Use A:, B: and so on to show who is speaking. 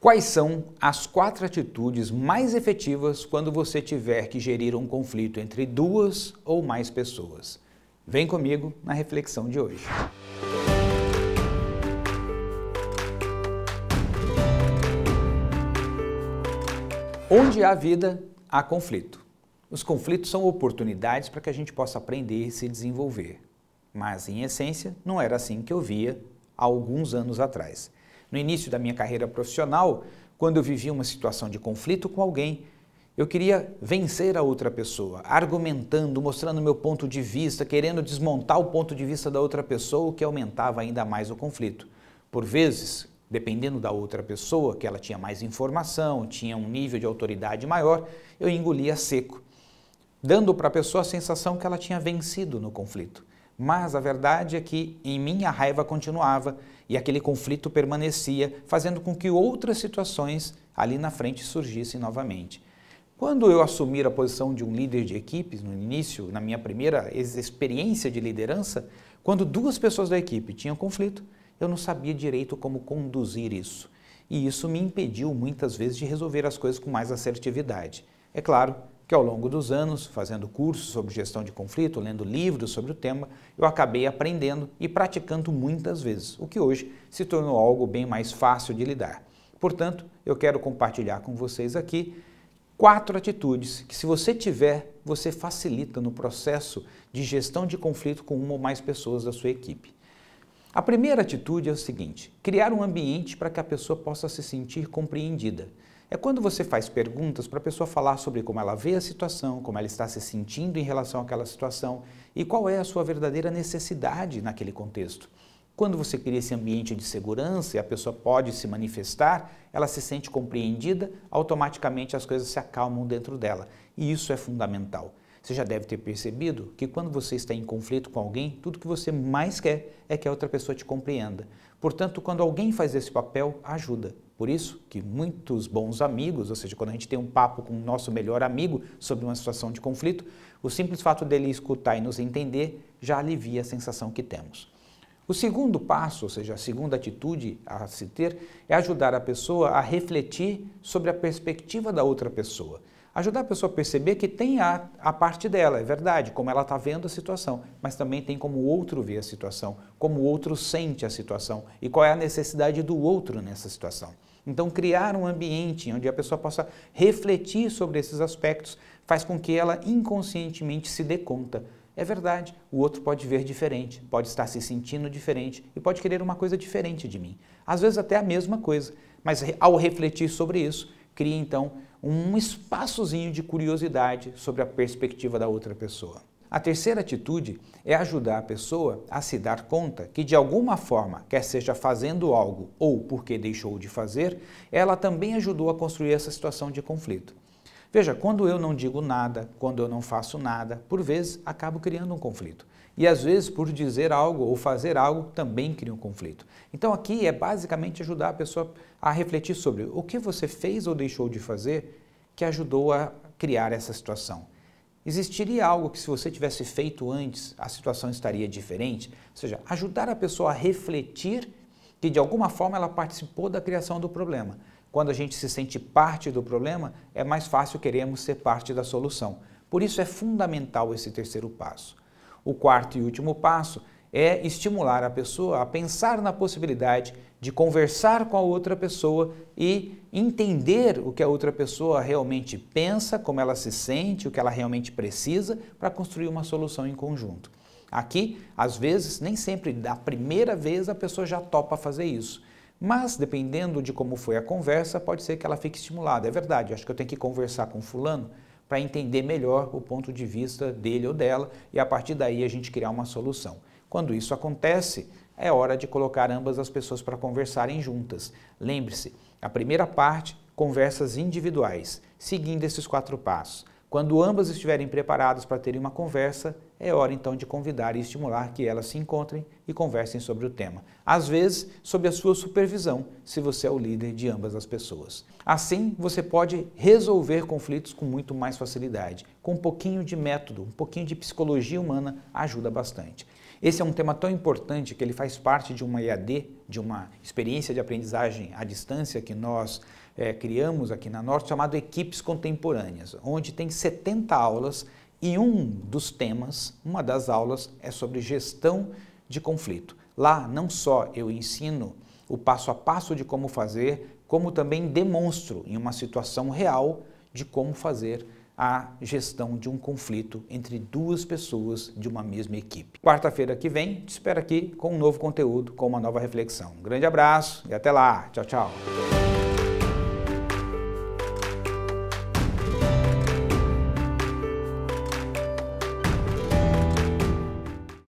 A: Quais são as quatro atitudes mais efetivas quando você tiver que gerir um conflito entre duas ou mais pessoas? Vem comigo na reflexão de hoje. Onde há vida, há conflito. Os conflitos são oportunidades para que a gente possa aprender e se desenvolver. Mas, em essência, não era assim que eu via há alguns anos atrás. No início da minha carreira profissional, quando eu vivia uma situação de conflito com alguém, eu queria vencer a outra pessoa, argumentando, mostrando meu ponto de vista, querendo desmontar o ponto de vista da outra pessoa, o que aumentava ainda mais o conflito. Por vezes, dependendo da outra pessoa, que ela tinha mais informação, tinha um nível de autoridade maior, eu engolia seco, dando para a pessoa a sensação que ela tinha vencido no conflito. Mas a verdade é que em mim a raiva continuava e aquele conflito permanecia, fazendo com que outras situações ali na frente surgissem novamente. Quando eu assumi a posição de um líder de equipes, no início, na minha primeira experiência de liderança, quando duas pessoas da equipe tinham conflito, eu não sabia direito como conduzir isso. E isso me impediu muitas vezes de resolver as coisas com mais assertividade. É claro, que ao longo dos anos, fazendo cursos sobre gestão de conflito, lendo livros sobre o tema, eu acabei aprendendo e praticando muitas vezes, o que hoje se tornou algo bem mais fácil de lidar. Portanto, eu quero compartilhar com vocês aqui quatro atitudes que, se você tiver, você facilita no processo de gestão de conflito com uma ou mais pessoas da sua equipe. A primeira atitude é o seguinte: criar um ambiente para que a pessoa possa se sentir compreendida. É quando você faz perguntas para a pessoa falar sobre como ela vê a situação, como ela está se sentindo em relação àquela situação e qual é a sua verdadeira necessidade naquele contexto. Quando você cria esse ambiente de segurança e a pessoa pode se manifestar, ela se sente compreendida, automaticamente as coisas se acalmam dentro dela. E isso é fundamental. Você já deve ter percebido que quando você está em conflito com alguém, tudo que você mais quer é que a outra pessoa te compreenda. Portanto, quando alguém faz esse papel, ajuda. Por isso que muitos bons amigos, ou seja, quando a gente tem um papo com o nosso melhor amigo sobre uma situação de conflito, o simples fato dele escutar e nos entender já alivia a sensação que temos. O segundo passo, ou seja, a segunda atitude a se ter, é ajudar a pessoa a refletir sobre a perspectiva da outra pessoa. Ajudar a pessoa a perceber que tem a, a parte dela, é verdade, como ela está vendo a situação, mas também tem como o outro vê a situação, como o outro sente a situação e qual é a necessidade do outro nessa situação. Então, criar um ambiente onde a pessoa possa refletir sobre esses aspectos faz com que ela inconscientemente se dê conta. É verdade, o outro pode ver diferente, pode estar se sentindo diferente e pode querer uma coisa diferente de mim. Às vezes, até a mesma coisa, mas ao refletir sobre isso, cria então um espaçozinho de curiosidade sobre a perspectiva da outra pessoa. A terceira atitude é ajudar a pessoa a se dar conta que, de alguma forma, quer seja fazendo algo ou porque deixou de fazer, ela também ajudou a construir essa situação de conflito. Veja, quando eu não digo nada, quando eu não faço nada, por vezes acabo criando um conflito. E às vezes, por dizer algo ou fazer algo, também cria um conflito. Então, aqui é basicamente ajudar a pessoa a refletir sobre o que você fez ou deixou de fazer que ajudou a criar essa situação. Existiria algo que, se você tivesse feito antes, a situação estaria diferente? Ou seja, ajudar a pessoa a refletir que, de alguma forma, ela participou da criação do problema. Quando a gente se sente parte do problema, é mais fácil queremos ser parte da solução. Por isso é fundamental esse terceiro passo. O quarto e último passo é estimular a pessoa a pensar na possibilidade de conversar com a outra pessoa e entender o que a outra pessoa realmente pensa, como ela se sente, o que ela realmente precisa para construir uma solução em conjunto. Aqui, às vezes, nem sempre da primeira vez a pessoa já topa fazer isso. Mas, dependendo de como foi a conversa, pode ser que ela fique estimulada. É verdade, acho que eu tenho que conversar com Fulano para entender melhor o ponto de vista dele ou dela e a partir daí a gente criar uma solução. Quando isso acontece, é hora de colocar ambas as pessoas para conversarem juntas. Lembre-se, a primeira parte, conversas individuais, seguindo esses quatro passos. Quando ambas estiverem preparadas para terem uma conversa, é hora então de convidar e estimular que elas se encontrem e conversem sobre o tema, às vezes sob a sua supervisão, se você é o líder de ambas as pessoas. Assim, você pode resolver conflitos com muito mais facilidade. Com um pouquinho de método, um pouquinho de psicologia humana ajuda bastante. Esse é um tema tão importante que ele faz parte de uma EAD de uma experiência de aprendizagem à distância que nós é, criamos aqui na Norte, chamado Equipes Contemporâneas, onde tem 70 aulas e um dos temas, uma das aulas, é sobre gestão de conflito. Lá, não só eu ensino o passo a passo de como fazer, como também demonstro em uma situação real de como fazer a gestão de um conflito entre duas pessoas de uma mesma equipe. Quarta-feira que vem, te espero aqui com um novo conteúdo, com uma nova reflexão. Um grande abraço e até lá. Tchau, tchau.